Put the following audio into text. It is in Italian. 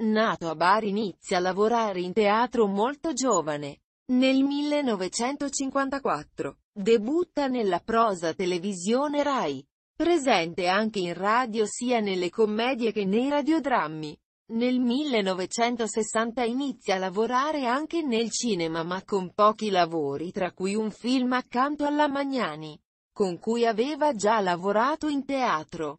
Nato a Bari inizia a lavorare in teatro molto giovane. Nel 1954, debutta nella prosa televisione Rai. Presente anche in radio sia nelle commedie che nei radiodrammi. Nel 1960 inizia a lavorare anche nel cinema ma con pochi lavori tra cui un film accanto alla Magnani, con cui aveva già lavorato in teatro.